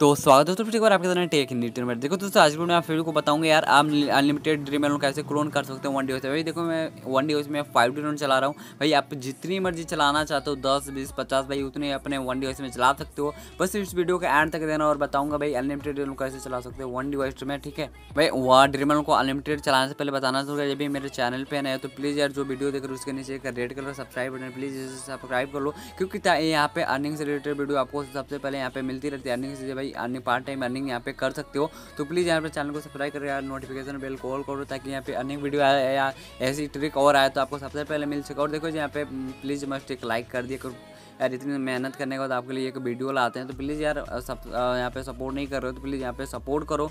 तो स्वागत है दोस्तों फिर एक बार आपके सामने टेक हिंदी ट्रेन देखो दोस्तों आज मैं आप फिर को बताऊंगा यार आप अनलिमिटेड ड्रीम एलोन कैसे क्लोन कर सकते हो वन डी से भाई देखो मैं वन डी में फाइव डी चला रहा हूँ भाई आप जितनी मर्जी चलाना चाहते हो दस बीस पचास भाई उतने अपने वन डी में चला सकते हो बस इस वीडियो के एंड तक देना और बताऊँगा भाई अनलिमिटेड ड्रीम कैसे चला सकते हो वन डी में ठीक है भाई वहाँ ड्रीम एलोन को अनलिमिटेड चलाने से पहले बताना चाहूँगा जब भी मेरे चैनल पर नए तो प्लीज़ यार जो वीडियो देख रहे उसके नीचे एक red colour subscribe button please subscribe कर लो क्योंकि यहाँ पे अर्निंग से रिलेटेड वीडियो आपको सबसे पहले यहाँ पे मिलती रहती है अर्निंग से भाई कोई अर्निंग पार्ट टाइम अर्निंग यहाँ पे कर सकते हो तो प्लीज़ यहाँ पे चैनल को सब्सक्राइब करो यार नोटिफिकेशन बेल कॉल करो ताकि यहाँ पे अर्निंग वीडियो आया या ऐसी ट्रिक और आए तो आपको सबसे पहले मिल सके और देखो यहाँ पे प्लीज़ हम्म, मस्ट एक लाइक कर दिया करो यार इतनी मेहनत करने के बाद आपके लिए एक वीडियो लाते हैं तो प्लीज़ यार सब यहाँ पे सपोर्ट नहीं कर रहे हो तो प्लीज़ यहाँ पे सपोर्ट करो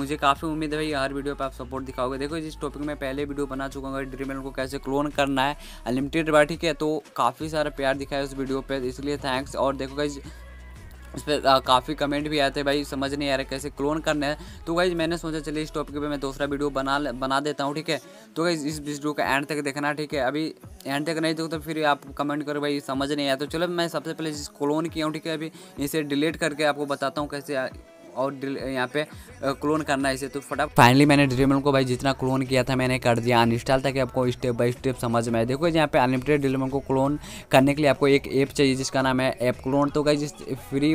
मुझे काफ़ी उम्मीद है भाई हर वीडियो पे आप सपोर्ट दिखाओगे देखो जिस टॉपिक में पहले वीडियो बना चुका हूँ ड्रीम को कैसे क्लोन करना है अनलिमिटेड बार ठीक है तो काफ़ी सारा प्यार दिखाया उस वीडियो तो पर इसलिए थैंक्स और देखो कहीं उस पर काफ़ी कमेंट भी आते भाई समझ नहीं आ रहा कैसे क्लोन करना है तो गाइज मैंने सोचा चलिए इस टॉपिक पे मैं दूसरा वीडियो बना बना देता हूँ ठीक है तो गाइज इस वीडियो का एंड तक देखना ठीक है अभी एंड तक नहीं देखो तो फिर आप कमेंट करो भाई समझ नहीं आया तो चलो मैं सबसे पहले जिस क्लोन किया हूँ ठीक है अभी इसे डिलीट करके आपको बताता हूँ कैसे और यहाँ पे क्लोन करना है इसे तो फटाफट फाइनली मैंने ड्रीमल को भाई जितना क्लोन किया था मैंने कर दिया अनस्टॉल ताकि आपको स्टेप बाय स्टेप समझ में आए देखो यहाँ पे अनलिमिटेड ड्रीमल को क्लोन करने के लिए आपको एक ऐप चाहिए जिसका नाम है ऐप क्लोन तो जिस फ्री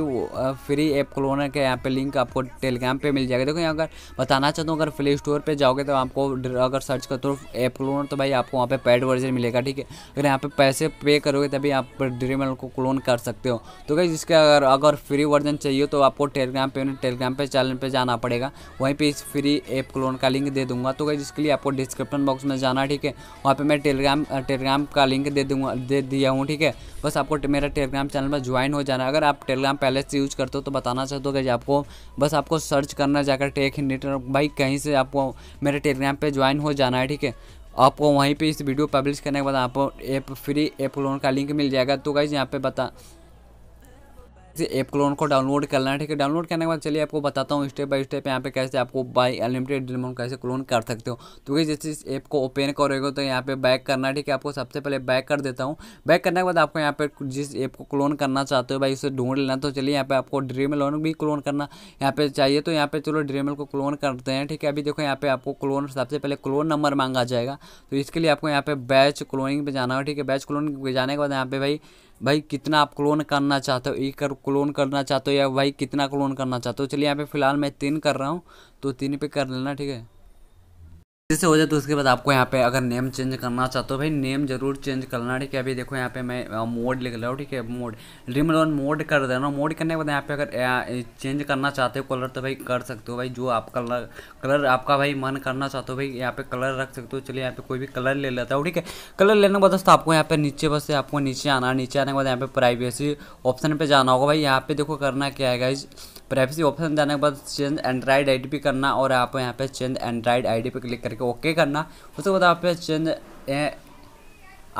फ्री ऐप क्लोन के यहाँ पे लिंक आपको टेलीग्राम पे मिल जाएगा देखो यहाँ अगर बताना चाहता हूँ अगर प्ले स्टोर पर जाओगे तो आपको अगर सर्च करते हो ऐप क्लोन तो भाई आपको वहाँ पर पेड वर्जन मिलेगा ठीक है अगर यहाँ पर पैसे पे करोगे तभी आप ड्रीमल को क्लोन कर सकते हो तो गाइज जिसके अगर अगर फ्री वर्जन चाहिए तो आपको टेलीग्राम पे टेलीग्राम पे चैनल पे जाना पड़ेगा वहीं पे इस फ्री ऐप क्लोन का लिंक दे दूंगा तो गई जिसके लिए आपको डिस्क्रिप्शन बॉक्स में जाना ठीक है वहाँ पर मैं टेलीग्राम टेलीग्राम का लिंक दे दूँगा दे दिया हूँ ठीक है बस आपको मेरा टेलीग्राम चैनल में ज्वाइन हो जाना अगर आप टेलीग्राम पहले से यूज़ करते हो तो बताना चाहते हो गई आपको बस आपको सर्च करना जाकर टेक नेटवर्क भाई कहीं से आपको मेरे टेलीग्राम पर ज्वाइन हो जाना है ठीक है आपको वहीं पे इस वीडियो पब्लिश करने के बाद आपको ऐप फ्री ऐप लोन का लिंक मिल जाएगा तो गाइज यहाँ पे बता ऐप क्लोन को डाउनलोड करना है ठीक है डाउनलोड करने के बाद चलिए आपको बताता हूँ स्टेप बाय स्टेप यहाँ पे कैसे आपको बाई अनलिमिटेड डिलमोन कैसे क्लोन कर सकते हो तो क्योंकि जैसे इस ऐप को ओपन करोगे तो यहाँ पे बैक करना है ठीक है आपको सबसे पहले बैक कर देता हूँ बैक करने के बाद आपको यहाँ पे जिस ऐप को क्लोन करना चाहते हो भाई उसे ढूंढ लेना तो चलिए यहाँ पे आपको ड्रीम लोन भी क्लोन करना यहाँ पे चाहिए तो यहाँ पे चलो ड्रीम को क्लोन करते हैं ठीक है अभी देखो यहाँ पे आपको क्लोन सबसे पहले क्लोन नंबर मांगा जाएगा तो इसके लिए आपको यहाँ पे बैच क्लोनिंग पे जाना हो ठीक है बैच क्लोनिंग पे जाने के बाद यहाँ पे भाई भाई कितना आप क्लोन करना चाहते हो एक कर क्लोन करना चाहते हो या भाई कितना क्लोन करना चाहते हो चलिए यहाँ पे फ़िलहाल मैं तीन कर रहा हूँ तो तीन पे कर लेना ठीक है जिससे हो जाए तो उसके बाद आपको यहाँ पे अगर नेम चेंज करना चाहते हो भाई नेम जरूर चेंज करना ठीक है अभी देखो यहाँ पे मैं मोड लिख रहा हूँ ठीक है मोड रिम इलेवन मोड कर देना मोड करने के बाद यहाँ पे अगर चेंज करना चाहते हो कलर तो भाई कर सकते हो भाई जो आप कलर कलर आपका भाई मन करना चाहते हो भाई यहाँ पे कलर रख सकते हो चलिए यहाँ पे कोई भी कलर ले लेता हूँ ठीक है कलर लेने के बाद दोस्तों आपको यहाँ पे नीचे बस आपको नीचे आना नीचे आने के बाद यहाँ पे प्राइवेसी ऑप्शन पर जाना होगा भाई यहाँ पे देखो करना क्या है प्राइवेसी ऑप्शन जाने के बाद चेंज एंड्राइड आई पे करना और आप यहाँ पे चेंज एंड्राइड आई पे क्लिक करके ओके करना उसके बाद आप पे चेंज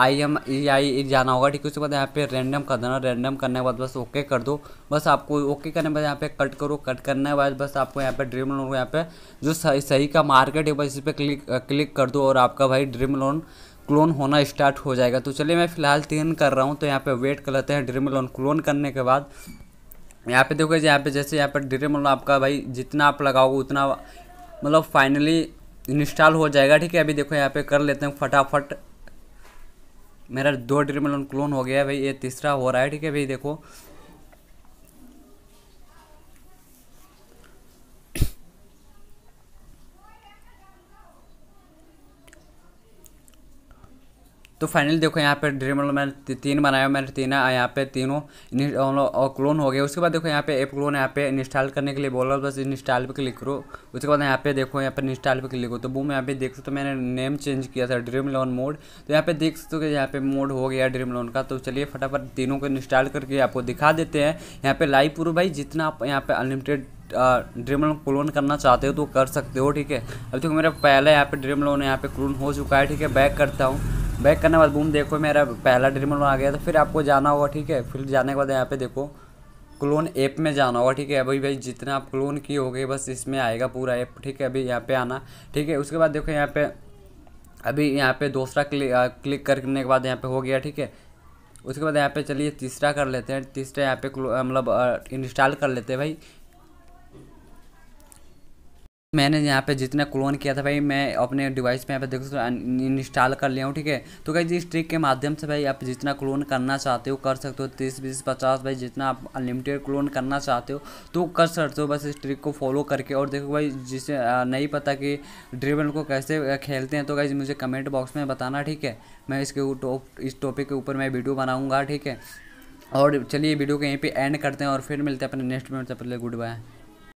आई एम ई आई जाना होगा ठीक है उसके बाद यहाँ पे रैंडम कर देना रैंडम करने के बाद बस ओके कर दो बस आपको ओके करने के बाद यहाँ पे कट करो कट करने के बाद बस आपको यहाँ पे ड्रीम लोन यहाँ पे जो सही सही का मार्केट है बस इस पर क्लिक क्लिक कर दो और आपका भाई ड्रीम लोन क्लोन होना स्टार्ट हो जाएगा तो चलिए मैं फ़िलहाल तीन कर रहा हूँ तो यहाँ पे वेट कर लेते हैं ड्रीम लोन क्लोन करने के बाद यहाँ पे देखो यहाँ पे जैसे यहाँ पर डिटेल मतलब आपका भाई जितना आप लगाओगे उतना मतलब फाइनली इंस्टॉल हो जाएगा ठीक है अभी देखो यहाँ पे कर लेते हैं फटाफट मेरा दो ड्रीम क्लोन हो गया भाई ये तीसरा हो रहा है ठीक है भाई देखो तो फाइनली देखो यहाँ पे ड्रीम मतलब मैंने तीन बनाया मैंने तीन यहाँ पे तीनों क्लोन हो गए उसके बाद देखो यहाँ पे एप क्लोन यहाँ पे इंस्टॉल करने के लिए बोल रहा बस इंस्टॉल पे क्लिक करो उसके बाद यहाँ पे देखो यहाँ पर इंस्टॉल पे क्लिक करो तो बूम यहाँ पे देख सकते मैंने नेम चेंज किया था ड्रीम लोन मोड तो यहाँ पे देख सकते हो कि यहाँ पे मोड हो गया ड्रीम लोन का तो चलिए फटाफट तीनों को इंस्टॉल करके आपको दिखा देते हैं यहाँ पे लाइव पूरा भाई जितना आप यहाँ पे अनलिमिटेड ड्रीम लोन क्लोन करना चाहते हो तो कर सकते हो ठीक है अब देखो मेरा पहले यहाँ पे ड्रीम लोन यहाँ पे क्लोन हो चुका है ठीक है बैक करता हूँ बैक करने के बाद बूम देखो मेरा पहला ड्रीमर आ गया तो फिर आपको जाना होगा ठीक है फिर जाने के बाद यहाँ पे देखो क्लोन ऐप में जाना होगा ठीक है अभी भाई जितना आप क्लोन की हो बस इसमें आएगा पूरा ऐप ठीक है अभी यहाँ पे आना ठीक है उसके बाद देखो यहाँ पे अभी यहाँ पे दूसरा क्लिक क्लिक करने के बाद यहाँ पे हो गया ठीक है उसके बाद यहाँ पे चलिए तीसरा कर लेते हैं तीसरा यहाँ पे मतलब इंस्टॉल कर लेते हैं भाई मैंने यहाँ पे जितना क्लोन किया था भाई मैं अपने डिवाइस पे यहाँ पे देख सकते इंस्टॉल कर लिया हूँ ठीक है तो भाई इस ट्रिक के माध्यम से भाई आप जितना क्लोन करना चाहते हो कर सकते हो तीस बीस पचास भाई जितना आप अनलिमिटेड क्लोन करना चाहते हो तो कर सकते हो बस इस ट्रिक को फॉलो करके और देखो भाई जिसे नहीं पता कि ड्रिबल को कैसे खेलते हैं तो भाई मुझे कमेंट बॉक्स में बताना ठीक है मैं इसके इस टॉपिक के ऊपर मैं वीडियो बनाऊँगा ठीक है और चलिए वीडियो को यहीं पर एंड करते हैं और फिर मिलते हैं अपने नेक्स्ट में तब गुड बाय